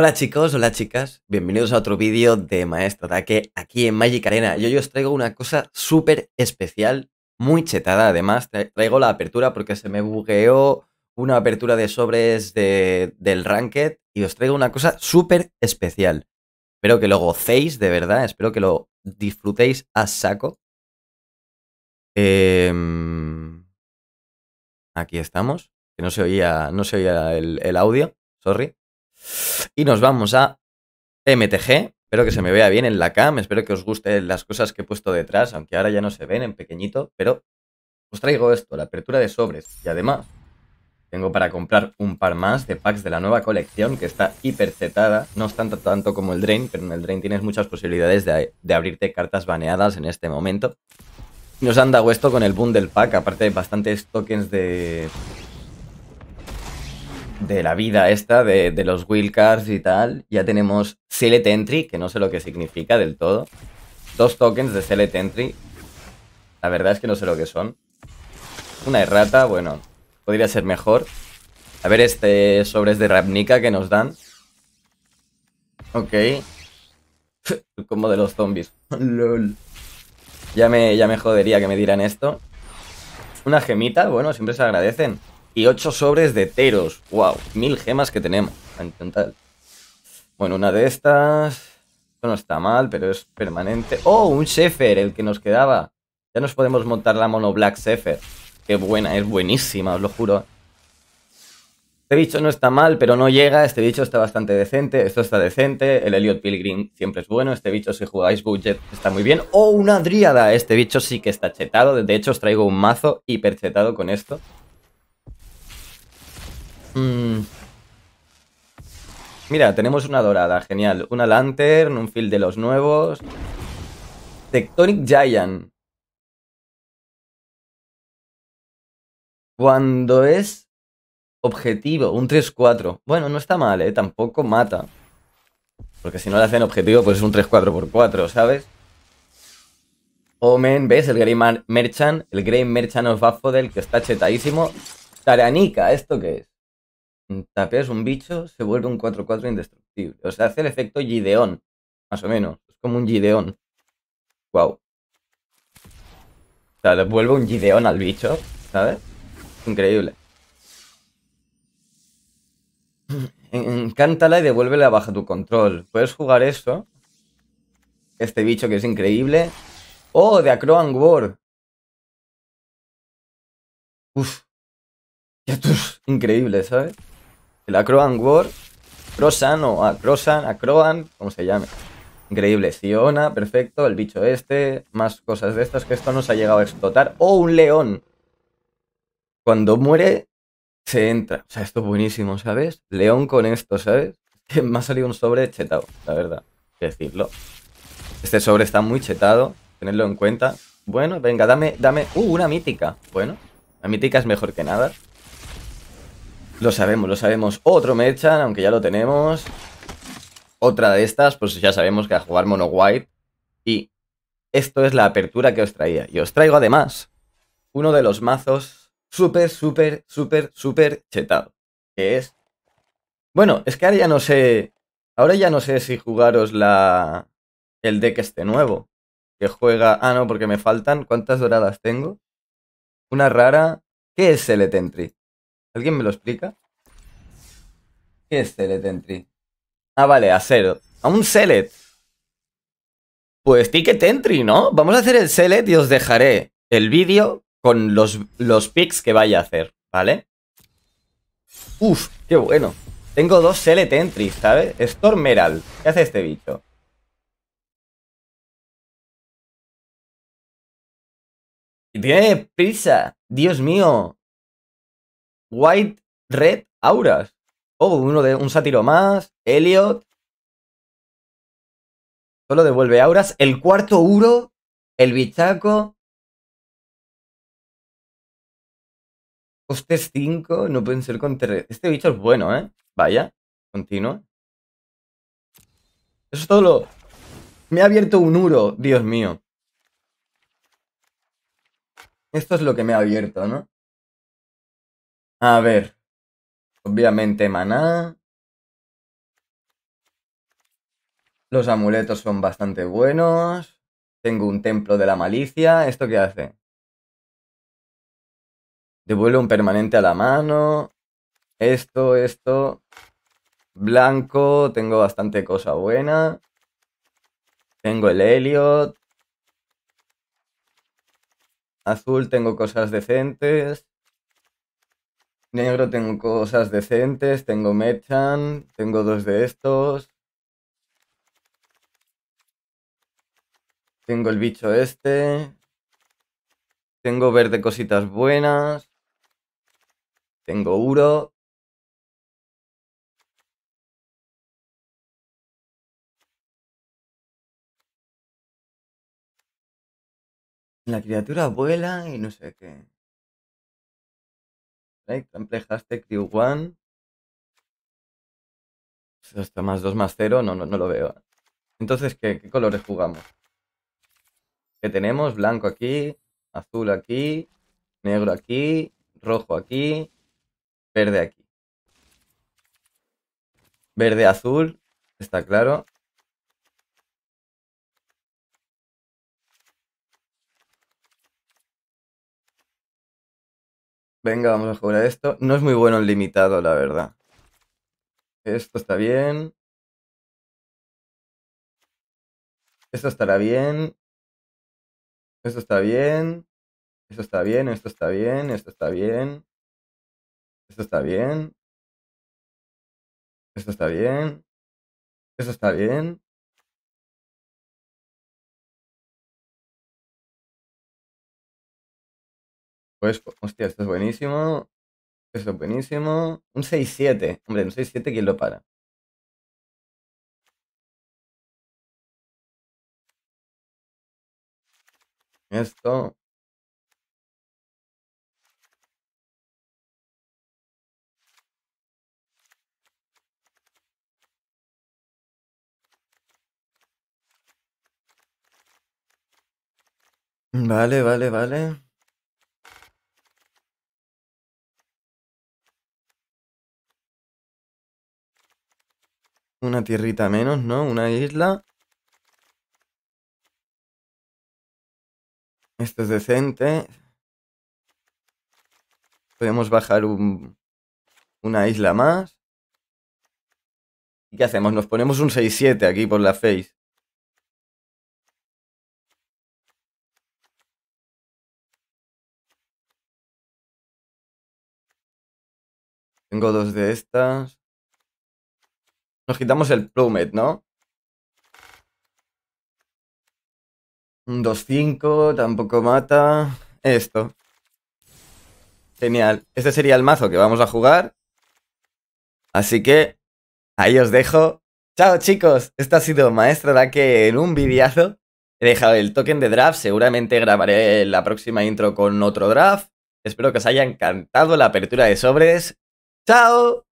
Hola chicos, hola chicas, bienvenidos a otro vídeo de Maestro Ataque aquí en Magic Arena. Yo os traigo una cosa súper especial, muy chetada además. Traigo la apertura porque se me bugueó una apertura de sobres de, del Ranked y os traigo una cosa súper especial. Espero que lo gocéis de verdad, espero que lo disfrutéis a saco. Em, aquí estamos, que no se oía, no se oía el audio, sorry. Y nos vamos a MTG. Espero que se me vea bien en la cam. Espero que os gusten las cosas que he puesto detrás, aunque ahora ya no se ven en pequeñito. Pero os traigo esto, la apertura de sobres. Y además, tengo para comprar un par más de packs de la nueva colección que está hipercetada. No es tanto, tanto como el Drain, pero en el Drain tienes muchas posibilidades de, abrirte cartas baneadas en este momento. Nos han dado esto con el Bundle pack, aparte de bastantes tokens de, de la vida esta, de, de los cards y tal. Ya tenemos Select Entry, que no sé lo que significa del todo. Dos tokens de Select Entry. La verdad es que no sé lo que son. Una errata, bueno, podría ser mejor. A ver este sobres de Ravnica que nos dan. Ok. Como de los zombies. Ya me, ya me jodería que me dieran esto. Una gemita, bueno, siempre se agradecen. Y ocho sobres de teros. ¡Wow! Mil gemas que tenemos. Bueno, una de estas. Esto no está mal, pero es permanente. ¡Oh! Un Sefer, el que nos quedaba. Ya nos podemos montar la mono Black Sefer. Qué buena, es buenísima, os lo juro. Este bicho no está mal, pero no llega. Este bicho está bastante decente. Esto está decente. El Elliot Pilgrim siempre es bueno. Este bicho, si jugáis budget, está muy bien. ¡Oh, una dríada! Este bicho sí que está chetado. De hecho, os traigo un mazo hiperchetado con esto. Mm. Mira, tenemos una dorada, genial. Una Lantern, un field de los nuevos. Tectonic Giant. Cuando es objetivo, un 3-4. Bueno, no está mal, ¿eh? Tampoco mata. Porque si no le hacen objetivo, pues es un 3-4 por 4, ¿sabes? Omen, ¿ves? El Grey Merchant, el Grey Merchant of Baffodel, que está chetadísimo. Taranica, ¿esto qué es? tapeas un bicho, se vuelve un 4-4 indestructible. O sea, hace el efecto Gideón, más o menos. Es como un Gideón. Wow. O sea, le vuelve un Gideón al bicho, ¿sabes? Increíble. Encántala y devuélvela bajo tu control. Puedes jugar eso. Este bicho que es increíble. ¡Oh! De Acroan War. Uf. Ya tú, increíble, ¿sabes? El Acroan War. Crosan o Acrosan, Acroan, como se llame. Increíble. Siona, perfecto. El bicho este. Más cosas de estas que esto nos ha llegado a explotar. ¡Oh, un león! Cuando muere, se entra. O sea, esto es buenísimo, ¿sabes? León con esto, ¿sabes? Me ha salido un sobre chetado, la verdad. que decirlo. Este sobre está muy chetado. Tenedlo en cuenta. Bueno, venga, dame, dame... ¡Uh, una mítica! Bueno, la mítica es mejor que nada. Lo sabemos, lo sabemos. Otro echan, aunque ya lo tenemos. Otra de estas, pues ya sabemos que a jugar Mono White. Y esto es la apertura que os traía. Y os traigo además uno de los mazos súper, súper, súper, súper chetado. Que es... Bueno, es que ahora ya no sé... Ahora ya no sé si jugaros la... el deck este nuevo. Que juega... Ah, no, porque me faltan. ¿Cuántas doradas tengo? Una rara. ¿Qué es el ¿Alguien me lo explica? ¿Qué es Entry? Ah, vale, a cero. A un Select. Pues Ticket Entry, ¿no? Vamos a hacer el Select y os dejaré el vídeo con los, los picks que vaya a hacer, ¿vale? Uf, qué bueno. Tengo dos Sellet Entry, ¿sabes? Stormeral. ¿Qué hace este bicho? y Tiene prisa. Dios mío. White Red Auras. Oh, uno de un sátiro más. Elliot. Solo devuelve auras. El cuarto Uro. El bichaco. Costes 5. No pueden ser con tres Este bicho es bueno, ¿eh? Vaya. Continúa. Eso es todo lo... Me ha abierto un Uro. Dios mío. Esto es lo que me ha abierto, ¿no? A ver. Obviamente maná. Los amuletos son bastante buenos. Tengo un templo de la malicia. ¿Esto qué hace? Devuelve un permanente a la mano. Esto, esto. Blanco. Tengo bastante cosa buena. Tengo el Elliot. Azul tengo cosas decentes. Negro tengo cosas decentes, tengo mechan, tengo dos de estos. Tengo el bicho este. Tengo verde cositas buenas. Tengo Uro. La criatura vuela y no sé qué right? hashtag 1. esto pues más 2 más 0, no, no, lo veo. ¿eh? Entonces, ¿qué, ¿qué colores jugamos? Que tenemos? Blanco aquí, azul aquí, negro aquí, rojo aquí, verde aquí. Verde, azul, está claro. Venga, vamos a jugar esto. No es muy bueno el limitado, la verdad. Esto está bien. Esto estará bien. Esto está bien. Esto está bien, esto está bien, esto está bien. Esto está bien. Esto está bien. Esto está bien. Pues, hostia, esto es buenísimo. Esto es buenísimo. Un 6-7. Hombre, un 6-7, ¿quién lo para? Esto. Vale, vale, vale. Una tierrita menos, ¿no? Una isla. Esto es decente. Podemos bajar un, una isla más. ¿Y qué hacemos? Nos ponemos un 6-7 aquí por la face. Tengo dos de estas. Nos quitamos el plumet, ¿no? Un 2-5, tampoco mata. Esto. Genial. Este sería el mazo que vamos a jugar. Así que ahí os dejo. Chao chicos, Esta ha sido Maestro que en un videazo. He dejado el token de draft, seguramente grabaré la próxima intro con otro draft. Espero que os haya encantado la apertura de sobres. ¡Chao!